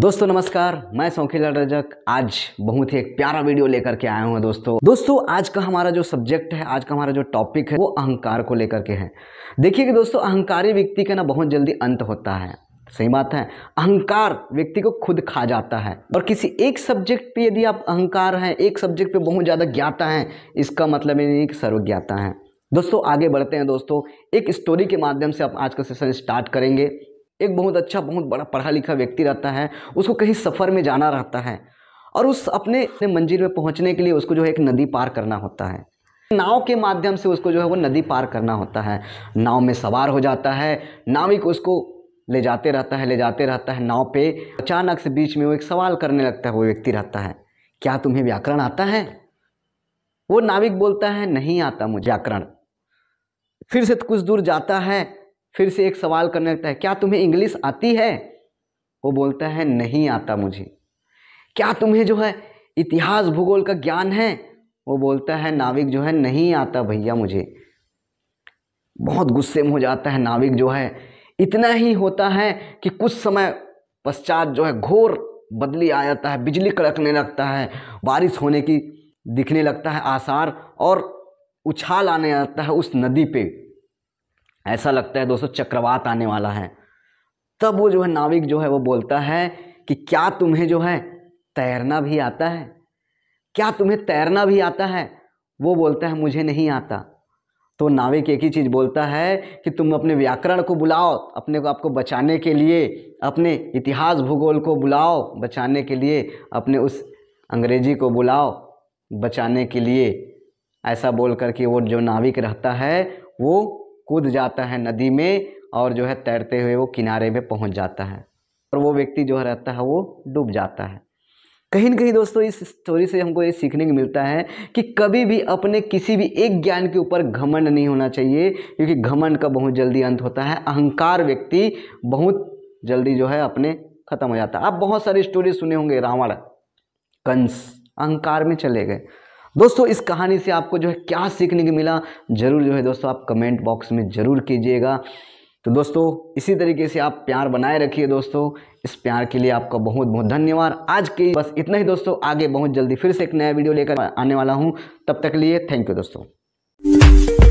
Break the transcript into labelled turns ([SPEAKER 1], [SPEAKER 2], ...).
[SPEAKER 1] दोस्तों नमस्कार मैं सौखिल रजक आज बहुत ही एक प्यारा वीडियो लेकर के आया हूँ दोस्तों दोस्तों आज का हमारा जो सब्जेक्ट है आज का हमारा जो टॉपिक है वो अहंकार को लेकर के है देखिए कि दोस्तों अहंकारी व्यक्ति का ना बहुत जल्दी अंत होता है सही बात है अहंकार व्यक्ति को खुद खा जाता है और किसी एक सब्जेक्ट पे यदि आप अहंकार हैं एक सब्जेक्ट पे बहुत ज़्यादा ज्ञाता हैं इसका मतलब ये नहीं कि सर्वज्ञाता है दोस्तों आगे बढ़ते हैं दोस्तों एक स्टोरी के माध्यम से आप आज का सेशन स्टार्ट करेंगे एक बहुत अच्छा बहुत बड़ा पढ़ा लिखा व्यक्ति रहता है उसको कहीं सफ़र में जाना रहता है और उस अपने मंजिल में पहुंचने के लिए उसको जो है एक नदी पार करना होता है नाव के माध्यम से उसको जो है वो नदी पार करना होता है नाव में सवार हो जाता है नाविक उसको ले जाते रहता है ले जाते रहता है नाव पे अचानक से बीच में वो एक सवाल करने लगता है वो व्यक्ति रहता है क्या तुम्हें व्याकरण आता है वो नाविक बोलता है नहीं आता मुझे व्याकरण फिर से कुछ दूर जाता है फिर से एक सवाल करने लगता है क्या तुम्हें इंग्लिश आती है वो बोलता है नहीं आता मुझे क्या तुम्हें जो है इतिहास भूगोल का ज्ञान है वो बोलता है नाविक जो है नहीं आता भैया मुझे बहुत गुस्से में हो जाता है नाविक जो है इतना ही होता है कि कुछ समय पश्चात जो है घोर बदली आ जाता है बिजली कड़कने लगता है बारिश होने की दिखने लगता है आसार और उछाल आने आता है उस नदी पे ऐसा लगता है दोस्तों चक्रवात आने वाला है तब वो जो है नाविक जो है वो बोलता है कि क्या तुम्हें जो है तैरना भी आता है क्या तुम्हें तैरना भी आता है वो बोलता है मुझे नहीं आता तो नाविक एक ही चीज़ बोलता है कि तुम अपने व्याकरण को बुलाओ अपने को आपको बचाने के लिए अपने इतिहास भूगोल को बुलाओ बचाने के लिए अपने उस अंग्रेजी को बुलाओ बचाने के लिए ऐसा बोल करके वो जो नाविक रहता है वो कूद जाता है नदी में और जो है तैरते हुए वो किनारे में पहुंच जाता है और वो व्यक्ति जो रहता है वो डूब जाता है कहीं ना कहीं दोस्तों इस स्टोरी से हमको ये सीखने को मिलता है कि कभी भी अपने किसी भी एक ज्ञान के ऊपर घमंड नहीं होना चाहिए क्योंकि घमंड का बहुत जल्दी अंत होता है अहंकार व्यक्ति बहुत जल्दी जो है अपने ख़त्म हो जाता है आप बहुत सारी स्टोरी सुने होंगे रावण कंस अहंकार में चले गए दोस्तों इस कहानी से आपको जो है क्या सीखने को मिला ज़रूर जो है दोस्तों आप कमेंट बॉक्स में ज़रूर कीजिएगा तो दोस्तों इसी तरीके से आप प्यार बनाए रखिए दोस्तों इस प्यार के लिए आपका बहुत बहुत धन्यवाद आज के बस इतना ही दोस्तों आगे बहुत जल्दी फिर से एक नया वीडियो लेकर आने वाला हूँ तब तक लिए थैंक यू दोस्तों